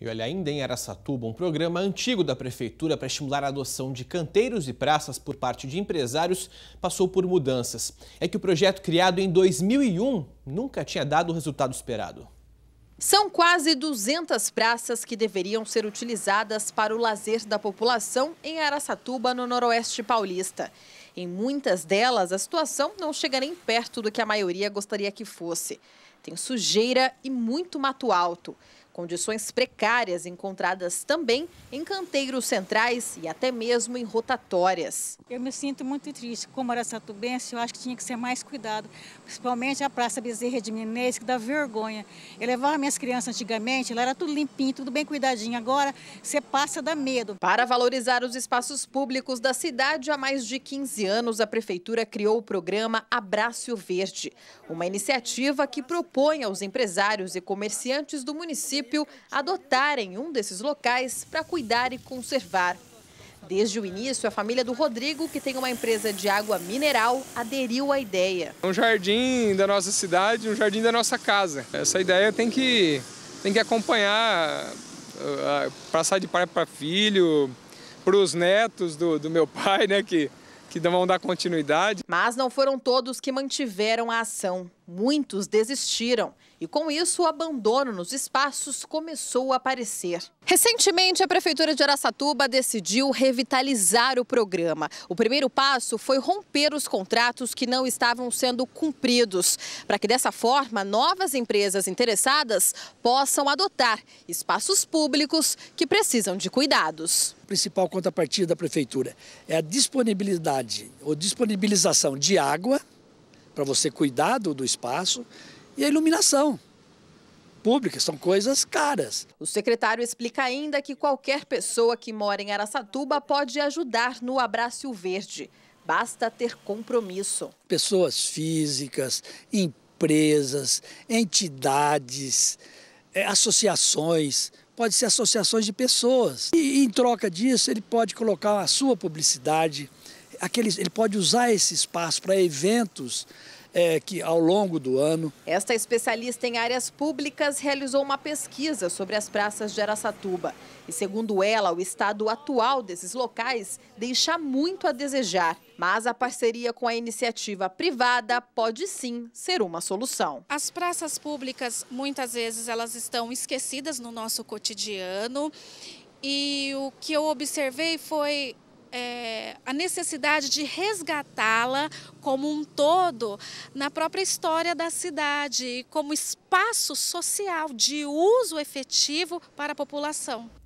E olha, ainda em Aracatuba, um programa antigo da prefeitura para estimular a adoção de canteiros e praças por parte de empresários passou por mudanças. É que o projeto criado em 2001 nunca tinha dado o resultado esperado. São quase 200 praças que deveriam ser utilizadas para o lazer da população em Aracatuba, no Noroeste Paulista. Em muitas delas, a situação não chega nem perto do que a maioria gostaria que fosse. Tem sujeira e muito mato alto. Condições precárias encontradas também em canteiros centrais e até mesmo em rotatórias. Eu me sinto muito triste. Como era satubense, eu acho que tinha que ser mais cuidado, principalmente a Praça Bezerra de Menezes que dá vergonha. Eu levava minhas crianças antigamente, lá era tudo limpinho, tudo bem cuidadinho. Agora você passa, dá medo. Para valorizar os espaços públicos da cidade, há mais de 15 anos a Prefeitura criou o programa Abraço Verde, uma iniciativa que propõe aos empresários e comerciantes do município município adotarem um desses locais para cuidar e conservar. Desde o início, a família do Rodrigo, que tem uma empresa de água mineral, aderiu à ideia. É um jardim da nossa cidade, um jardim da nossa casa. Essa ideia tem que, tem que acompanhar, ah, ah, passar de pai para filho, para os netos do, do meu pai, né, que, que vão dar continuidade. Mas não foram todos que mantiveram a ação muitos desistiram e, com isso, o abandono nos espaços começou a aparecer. Recentemente, a Prefeitura de Araçatuba decidiu revitalizar o programa. O primeiro passo foi romper os contratos que não estavam sendo cumpridos, para que, dessa forma, novas empresas interessadas possam adotar espaços públicos que precisam de cuidados. A principal contrapartida da Prefeitura é a disponibilidade ou disponibilização de água para você cuidar do, do espaço, e a iluminação pública são coisas caras. O secretário explica ainda que qualquer pessoa que mora em Araçatuba pode ajudar no Abraço Verde. Basta ter compromisso. Pessoas físicas, empresas, entidades, eh, associações, pode ser associações de pessoas. E em troca disso, ele pode colocar a sua publicidade ele pode usar esse espaço para eventos é, que ao longo do ano. Esta especialista em áreas públicas realizou uma pesquisa sobre as praças de Araçatuba. E segundo ela, o estado atual desses locais deixa muito a desejar. Mas a parceria com a iniciativa privada pode sim ser uma solução. As praças públicas, muitas vezes, elas estão esquecidas no nosso cotidiano. E o que eu observei foi é, a necessidade de resgatá-la como um todo na própria história da cidade, como espaço social de uso efetivo para a população.